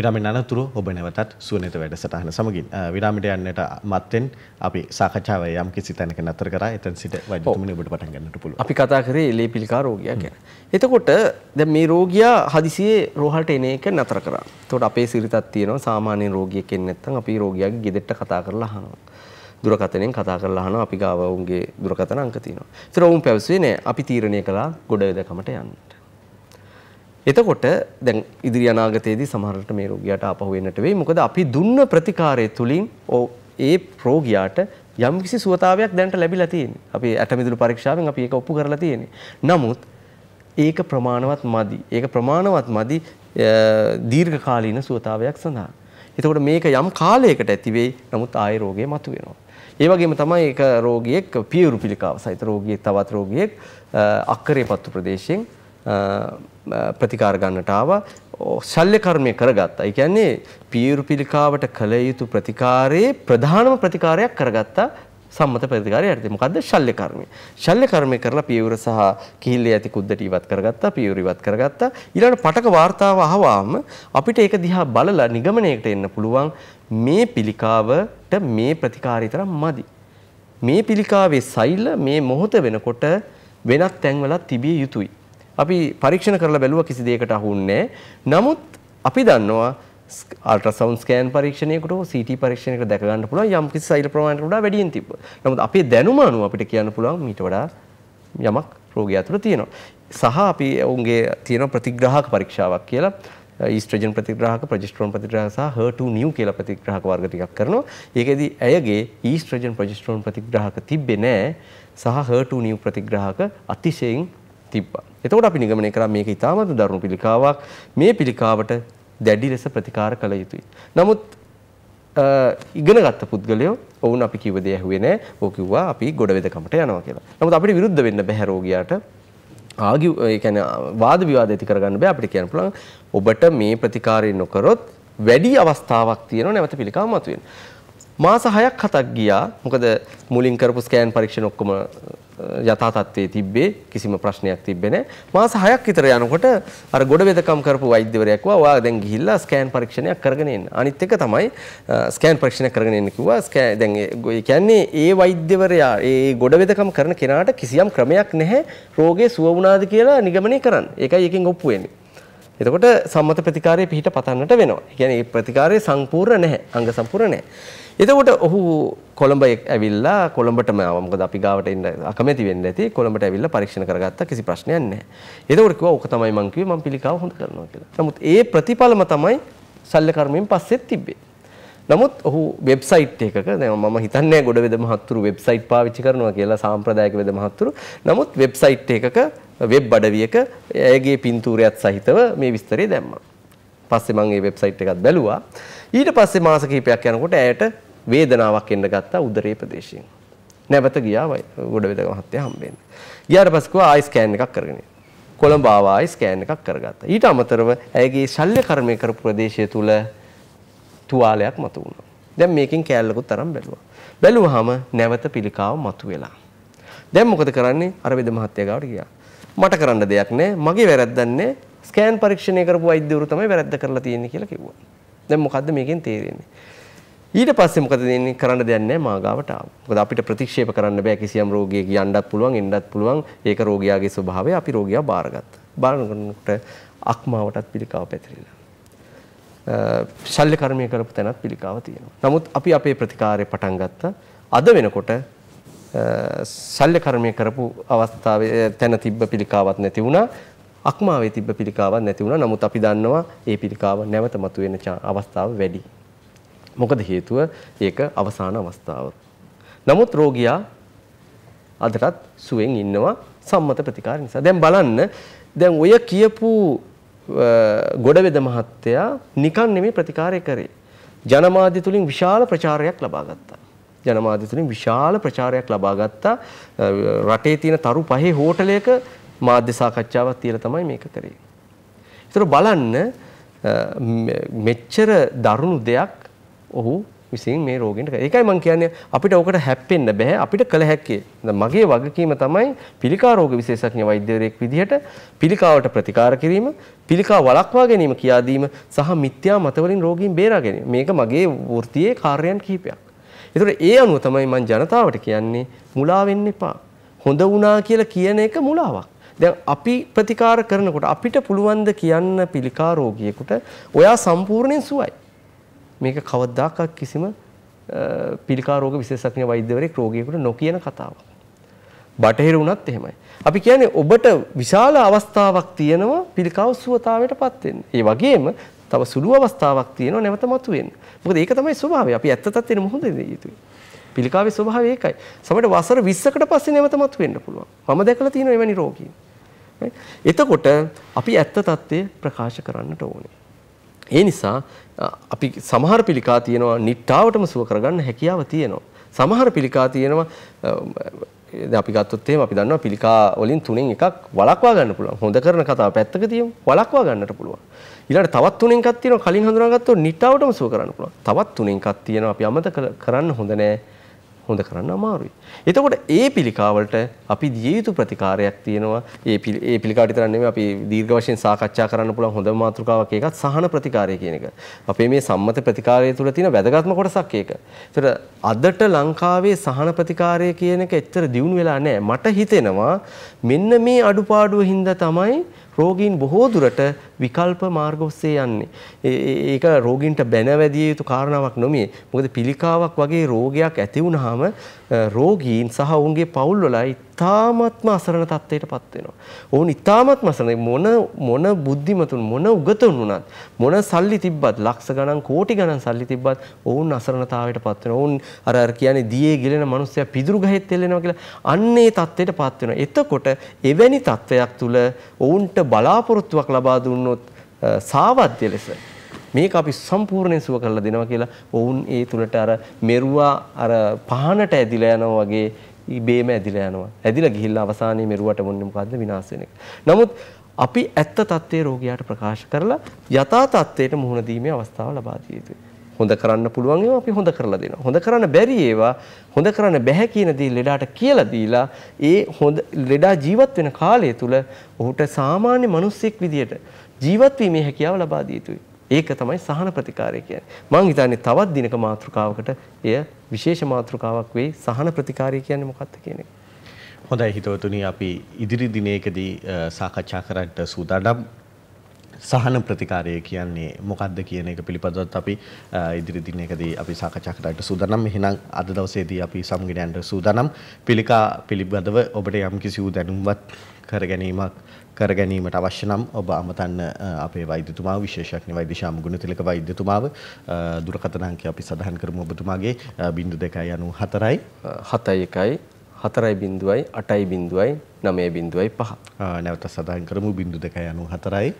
විරාමෙන් අනතුරු ඔබ නැවතත් සුවනත වැඩසටහන සමගින් විරාමිට යන්නට මත්තෙන් අපි සාකච්ඡාව යම් කිසි තැනක නතර කරා එතන සිට වෛද්‍යතුමනි ඔබට පටන් ගන්නට පුළුවන්. අපි කතා කරේ ලේපිලිකා රෝගියා ගැන. එතකොට දැන් මේ රෝගියා හදිසියේ රෝහලට එන එක නතර කරා. එතකොට අපේ සිරිතක් තියෙනවා සාමාන්‍ය රෝගියෙක් එන්නේ නැත්නම් අපි රෝගියාගේ ගෙදරට කතා කරලා අහනවා. දුරකතනෙන් කතා කරලා අහනවා අපි ගාව උන්ගේ දුරකතන අංක තියෙනවා. ඒතර ඔවුන් පැවසුවේ නෑ අපි තීරණය කළා ගොඩ දැකමට යන්න. එතකොට දැන් ඉදිරි අනාගතයේදී සමහරවිට මේ රෝගියාට ආපහු එන්නට වෙයි. මොකද අපි දුන්න ප්‍රතිකාරය තුලින් ඒ රෝගියාට යම්කිසි සුවතාවයක් දැනට ලැබිලා තියෙනවා. අපි ඇටමිදුළු පරීක්ෂාවෙන් අපි ඒක ඔප්පු කරලා තියෙනවා. නමුත් ඒක ප්‍රමාණවත් මදි. ඒක ප්‍රමාණවත් මදි දීර්ඝකාලීන සුවතාවයක් සඳහා. එතකොට මේක යම් කාලයකට ඇති වෙයි. නමුත් ආයෙ රෝගය මතුවෙනවා. ඒ වගේම තමයි ඒක රෝගියෙක් පියවුරු පිළිකාව සහිත රෝගියෙක් තවත් රෝගියෙක් අක්කරේ පත්තු ප්‍රදේශයෙන් ප්‍රතිකාර ගන්නට ආවා. ශල්්‍ය කර්මය කරගත්තා. ඒ කියන්නේ පීරු පිළිකාවට කළ යුතු ප්‍රතිකාරයේ ප්‍රධානම ප්‍රතිකාරයක් කරගත්තා සම්මත ප්‍රතිකාරය යටතේ. මොකද්ද ශල්්‍ය කර්මය? ශල්්‍ය කර්මය කරලා පියවර සහ කිහිල්ලේ ඇති කුද්දට ඉවත් කරගත්තා, පියවර ඉවත් කරගත්තා. ඊළඟ පටක වார்த்தාව අහවාම අපිට ඒක දිහා බලලා නිගමනයකට එන්න පුළුවන් මේ පිළිකාවට මේ ප්‍රතිකාරය තරම් මදි. මේ පිළිකාවේ සෛල මේ මොහොත වෙනකොට වෙනත් තැන්වල තිබිය යුතුයි. අපි පරීක්ෂණ කරලා බැලුවා කිසි දෙයකට අහු නමුත් අපි දන්නවා අල්ට්‍රසවුන්ඩ් ස්කෑන් පරීක්ෂණයකට හෝ CT පරීක්ෂණයකට දැක ගන්න පුළුවන් යම් කිසි සෛල ප්‍රමාණයකට වඩා වැඩියෙන් තිබ්බ. නමුත් අපේ දැනුම අනුව අපිට කියන්න පුළුවන් මීට වඩා යමක් රෝගය ඇතුළේ තියෙනවා. සහ අපි ඔවුන්ගේ තියෙන ප්‍රතිග්‍රාහක පරීක්ෂාවක් කියලා ඊස්ට්‍රජන් ප්‍රතිග්‍රාහක ප්‍රොජෙස්ටරෝන් ප්‍රතිග්‍රාහක සහ HER2 new කියලා ප්‍රතිග්‍රාහක වර්ග ටිකක් කරනවා. ඒකෙදි ඇයගේ ඊස්ට්‍රජන් ප්‍රොජෙස්ටරෝන් ප්‍රතිග්‍රාහක තිබ්බේ නැහැ. සහ HER2 new ප්‍රතිග්‍රාහක අතිශයින් තිබ්බා. එතකොට අපි නිගමනය කරා මේක ඉතාමත් දරුණු පිළිකාවක්. මේ පිළිකාවට දැඩි ලෙස ප්‍රතිකාර කළ යුතුයි. නමුත් ඉගෙනගත්ත පුද්ගලයෝ ඔවුන් අපි කිව්ව දේ ඇහුවේ නැහැ. ඔව් කිව්වා අපි ගොඩවෙදකමට යනවා කියලා. නමුත් අපිට විරුද්ධ වෙන්න බැහැ රෝගියාට. ආගි ඒ කියන්නේ වාද විවාද ඇති කරගන්න බෑ අපිට කියන්න පුළුවන්. ඔබට මේ ප්‍රතිකාරය නොකරොත් වැඩි අවස්ථාවක් තියෙනවා නැවත පිළිකාව මතුවෙන්න. මාස 6ක් 7ක් ගියා. මොකද මුලින් කරපු ස්කෑන් පරීක්ෂණ ඔක්කොම යථා තත්ත්වයේ තිබ්බේ කිසිම ප්‍රශ්නයක් තිබ්බේ නැහැ. මාස 6ක් විතර යනකොට අර ගොඩ වෙදකම් කරපු වෛද්‍යවරයෙක් වා ඔයා දැන් ගිහිල්ලා ස්කෑන් පරීක්ෂණයක් කරගෙන එන්න. අනිත් එක තමයි ස්කෑන් පරීක්ෂණයක් කරගෙන එන්න කිව්වා. ස්කෑන් දැන් කියන්නේ ඒ වෛද්‍යවරයා ඒ ගොඩ වෙදකම් කරන කෙනාට කිසියම් ක්‍රමයක් නැහැ රෝගේ සුව වුණාද කියලා නිගමනය කරන්න. ඒකයි එකෙන් ඔප්පු වෙන්නේ. එතකොට සම්මත ප්‍රතිකාරයේ පිහිට පතන්නට වෙනවා. කියන්නේ මේ ප්‍රතිකාරය සම්පූර්ණ නැහැ. අංග සම්පූර්ණ නැහැ. එතකොට ඔහු කොළඹ ඇවිල්ලා කොළඹටම ආවා. මොකද අපි ගාවට එන්න අකමැති වෙන්න ඇති. කොළඹට ඇවිල්ලා පරීක්ෂණ කරගත්තා. කිසි ප්‍රශ්නයක් නැහැ. එතකොට කිව්වා ඕක තමයි මං කිව්වේ මං පිළිකාව හොඳ කරනවා කියලා. නමුත් ඒ ප්‍රතිඵලම තමයි ශල්‍ය කර්මයෙන් පස්සෙත් තිබ්බේ. නමුත් ඔහු වෙබ්සයිට් එකක දැන් මම හිතන්නේ ගොඩ වෙද මහත්තුරු වෙබ්සයිට් පාවිච්චි කරනවා කියලා සාම්ප්‍රදායික වෙද මහත්තුරු. නමුත් වෙබ්සයිට් එකක වෙබ් අඩවියක ඇයගේ පින්තූරයත් සහිතව මේ විස්තරය දැම්මා. පස්සේ මම මේ වෙබ්සයිට් එකත් බැලුවා. ඊට පස්සේ මාස කිහිපයක් යනකොට ඇයට වේදනාවක් එන්න ගත්තා උදරයේ ප්‍රදේශයෙන්. නැවත ගියා ගොඩබෙද මහත්තයා හම්බෙන්න. ගියාට පස්සේ කෝ ආයි ස්කෑන් එකක් කරගෙන. කොළඹ ආවා ආයි ස්කෑන් එකක් කරගත්තා. ඊට අමතරව ඇයගේ ශල්‍ය කර්මය කරපු ප්‍රදේශය තුල තුවාලයක් මතු වුණා. දැන් මේකෙන් කෑල්ලකුත් අරන් බැලුවා. බැලුවාම නැවත පිළිකාව මතු වෙලා. දැන් මොකද කරන්නේ? අර වේද මහත්තයා ගාවට ගියා. මට කරන්න දෙයක් නැහැ. මගේ වැරැද්දක් නැහැ. ස්කෑන් පරීක්ෂණය කරපු වෛද්‍යවරු තමයි වැරද්ද කරලා තියෙන්නේ කියලා කිව්වා. දැන් මොකද්ද මේකෙන් තේරෙන්නේ? ඊට පස්සේ මොකද දෙන්නේ කරන්න දෙයක් නැහැ මාගාවට ආව. මොකද අපිට ප්‍රතික්ෂේප කරන්න බෑ කිසියම් රෝගියෙක් යන්නත් පුළුවන් එන්නත් පුළුවන්. ඒක රෝගියාගේ ස්වභාවය අපි රෝගියා බාරගත්තා. බාරනකොට අක්මාවටත් පිළිකාව පැතිරිලා. ශල්්‍ය කර්මය කරපු තැනත් පිළිකාව තියෙනවා. නමුත් අපි අපේ ප්‍රතිකාරය පටන් ගත්තා. අද වෙනකොට ශල්්‍ය කර්මය කරපු අවස්ථාවේ තැන තිබ්බ පිළිකාවක් නැති වුණා. අක්මාවේ තිබ්බ පිළිකාවක් නැති වුණා. නමුත් අපි දන්නවා මේ පිළිකාව නැවත මතුවෙන අවස්ථාව වැඩි. මොකද හේතුව ඒක අවසාන අවස්ථාව. නමුත් රෝගියා අදටත් සුවෙන් ඉන්නවා සම්මත ප්‍රතිකාර නිසා. දැන් බලන්න දැන් ඔය කියපු ගොඩවෙද මහත්තයා නිකන් නෙමෙයි ප්‍රතිකාරය කරේ. ජනමාධ්‍ය තුලින් විශාල ප්‍රචාරයක් ලබා ගත්තා. ජනමාධ්‍ය තුලින් විශාල ප්‍රචාරයක් ලබා ගත්තා. රටේ තියෙන තරු පහේ හෝටලයක මාධ්‍ය සාකච්ඡාවක් තියලා තමයි මේක කරේ. ඒතර බලන්න මෙච්චර දරුණු දෙයක් ඔහු විසින් මේ රෝගෙන්ට ඒකයි මම කියන්නේ අපිට ඔකට හැප්පෙන්න බෑ අපිට කළ හැක්කේ. මගේ වගකීම තමයි පිළිකා රෝග විශේෂඥ වෛද්‍යවරයෙක් විදිහට පිළිකාවට ප්‍රතිකාර කිරීම, පිළිකා වළක්වා ගැනීම කියා දීම සහ මිත්‍යා මතවලින් රෝගීන් බේරා ගැනීම. මේක මගේ වෘත්තියේ කාර්යයන් කිහිපයක්. ඒතකොට ඒ අනුව තමයි මම ජනතාවට කියන්නේ මුලා වෙන්න එපා. හොඳ වුණා කියලා කියන එක මුලාවක්. දැන් අපි ප්‍රතිකාර කරනකොට අපිට පුළුවන් ද කියන්න පිළිකා රෝගියෙකුට ඔයා සම්පූර්ණයෙන් සුවයි. මේක කවදාකවත් කිසිම පිළිකා රෝග විශේෂඥ වෛද්‍යවරයෙක් රෝගියෙකුට නොකියන කතාවක්. බටහිර වුණත් එහෙමයි. අපි කියන්නේ ඔබට විශාල අවස්ථාවක් තියෙනවා පිළිකාව සුවතාවයටපත් වෙන්න. ඒ වගේම තව සුළු අවස්ථාවක් තියෙනවා නැවත මතුවෙන්න. මොකද ඒක තමයි ස්වභාවය. අපි ඇත්ත තත්ත්වෙ මොහොතේදී යුතුයි. පිළිකාවේ ස්වභාවය ඒකයි. සමහරට වසර 20කට පස්සේ නැවත මතුවෙන්න පුළුවන්. මම දැකලා තියෙනවා එවැනි රෝගීන්. එතකොට අපි ඇත්ත තත්ත්වය ප්‍රකාශ කරන්නට ඕනේ. ඒ නිසා අපි සමහර පිළිකා තියෙනවා නිට්ටාවටම සුව කරගන්න හැකියාව තියෙනවා. සමහර පිළිකා තියෙනවා අපි ගත්තොත් එහෙම අපි දන්නවා පිළිකා වලින් තුනෙන් එකක් වළක්වා ගන්න පුළුවන්. හොඳ කරන කතාව පැත්තක තියමු. වළක්වා ගන්නට පුළුවන්. ඊළඟට තවත් තුනෙන් එකක් තියෙනවා කලින් හඳුනාගත්තොත් නිට්ටාවටම සුව කරන්න පුළුවන්. තවත් තුනෙන් එකක් තියෙනවා අපි අමතක කරන්න හොඳ නෑ. හොඳ කරන්න අමාරුයි. එතකොට ඒ පිළිකාවලට අපි දිය යුතු ප්‍රතිකාරයක් තියෙනවා. ඒ ඒ පිළිකාවට විතරක් නෙමෙයි අපි දීර්ඝ වශයෙන් සාකච්ඡා කරන්න පුළුවන් හොඳ මාතෘකාවක් ඒකත් සහන ප්‍රතිකාරය කියන එක. අපේ මේ සම්මත ප්‍රතිකාරය තුළ තියෙන වැදගත්ම කොටසක් ඒක. ඒතර අදට ලංකාවේ සහන ප්‍රතිකාරය කියන එක එච්චර දියුණු වෙලා නැහැ. මට හිතෙනවා මෙන්න මේ අඩුපාඩුව හින්දා තමයි රෝගීන් බොහෝ දුරට විකල්ප මාර්ග ඔස්සේ යන්නේ. ඒක රෝගීන්ට බැනවැදිය යුතු කාරණාවක් නොමේ. මොකද පිළිකාවක් වගේ රෝගයක් ඇති වුනහම රෝගීන් සහ ඔවුන්ගේ පවුල්වලයි ඉතාමත්ම අසරණ තත්ත්වයට පත් වෙනවා. ඔවුන් ඉතාමත්ම අසරණ මොන මොන බුද්ධිමතුන් මොන උගතුන් වුණත් මොන සල්ලි තිබ්බත් ලක්ෂ ගණන් කෝටි ගණන් සල්ලි තිබ්බත් ඔවුන් අසරණතාවයට පත් වෙනවා. ඔවුන් අර අර කියන්නේ දියේ ගිලෙන මිනිස්සයා පිදුරු ගහෙත් එල්ලෙනවා කියලා අන්නේ තත්ත්වයට පත් වෙනවා. එතකොට එවැනි තත්ත්වයක් තුල ඔවුන්ට බලාපොරොත්තුවක් ලබා දුන්නොත් සාවද්‍ය ලෙස මේක අපි සම්පූර්ණයෙන් සුව කරලා දෙනවා කියලා ඔවුන් ඒ තුලට අර මෙරුවා අර පහනට ඇදිලා යනවා වගේ ඉබේම ඇදිලා යනවා. ඇදිලා ගිහිල්ලා අවසානයේ මෙරුවට මොන්නේ මොකද්ද විනාශ වෙන එක. නමුත් අපි ඇත්ත తත්වයේ රෝගියාට ප්‍රකාශ කරලා යථා తත්වයට මුහුණ දීමේ අවස්ථාව ලබා දිය යුතුයි. හොඳ කරන්න පුළුවන් ඒවා අපි හොඳ කරලා දෙනවා. හොඳ කරන්න බැරි ඒවා හොඳ කරන්න බැහැ කියන දේ ලෙඩාට කියලා දීලා ඒ හොඳ ලෙඩා ජීවත් වෙන කාලය තුල ඔහුට සාමාන්‍ය මිනිස්සෙක් විදියට ජීවත් වීමේ හැකියාව ලබා දිය යුතුයි. ඒක තමයි සහන ප්‍රතිකාරය කියන්නේ. මම හිතන්නේ තවත් දිනක මාතෘකාවකට එය විශේෂ මාතෘකාවක් වෙයි සහන ප්‍රතිකාරය කියන්නේ මොකක්ද කියන එක. හොඳයි හිතවතුනි අපි ඉදිරි දිනයකදී සාකච්ඡා කරන්නට සූදානම් සහන ප්‍රතිකාරය කියන්නේ මොකක්ද කියන එක පිළිබඳවත් අපි ඉදිරි දිනකදී අපි සාකච්ඡා කරන්නට සූදානම්. එහෙනම් අද දවසේදී අපි සමුගෙන යන්න සූදානම්. පිළිකා පිළිබඳව ඔබට යම්කිසි දැනුම්වත් කර ගැනීමක් කර ගැනීමට අවශ්‍ය නම් ඔබ අමතන්න අපේ වෛද්‍යතුමා විශේෂඥ වෛද්‍ය ශාම ගුණතිලක වෛද්‍යතුමාව දුරකථන අංකය අපි සඳහන් කරමු ඔබතුමාගේ 0294 71 හතරයි බිඳුවයි අටයි බිඳුවයි නමය බිඳුවයි පහ නැවත සඳහන් කරමු බිඳු දෙකයි අනු හතරයි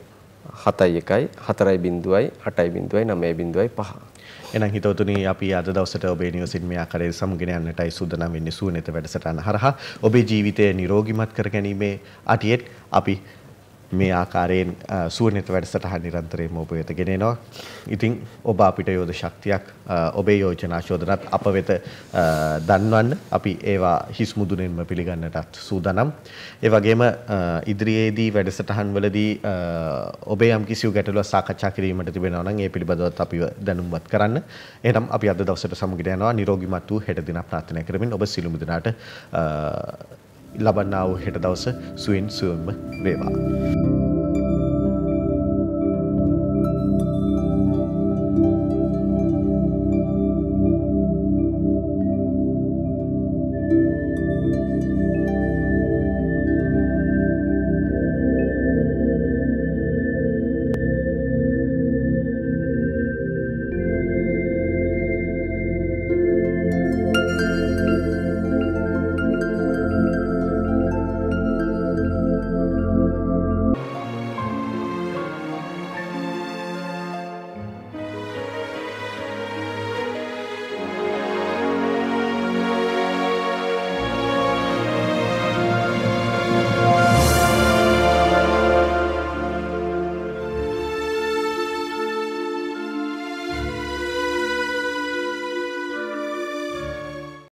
හතයි එකයි හතරයි බින්දුවයි අටයි බින්දුවයි නමය බින්දුවයි පහ. එනම් හිතවතුනි අපි අද දවසට ඔබේ නිවසින් මේ ආකාරයෙන් සමුගෙන යන්නටයි සූදානම් වෙන්නේ සූනේත වැඩසටහන හරහා ඔබේ ජීවිතය නිරෝගිමත් කර ගැනීමේ අටියෙත් අපි මේ ආකාරයෙන් සුවනත වැඩසටහන් නිරන්තරයෙන්ම ඔබ වෙත ගෙනෙනවා. ඉතින් ඔබ අපිට යෝධ ශක්තියක් ඔබේ යෝජනා ශෝධනත් අප වෙත දන්වන්න අපි ඒවා හිස් මුදුනෙන්ම පිළිගන්නටත් සූදානම්. ඒ වගේම ඉදිරියේදී වැඩසටහන් වලදී ඔබේ යම් කිසි ගැටලුවක් සාකච්ඡා කිරීමට තිබෙනවා නම් ඒ පිළිබඳවත් අපිව දැනුම්වත් කරන්න. එහෙනම් අපි අද දවසට සමුගිට යනවා නිරෝගීමත් වූ හෙට දිනක් ප්‍රාර්ථනා කරමින් ඔබ සිළුමු දිනාට ලබන්නාව හෙට දවස සුවෙන් සුවම්ම වේවා.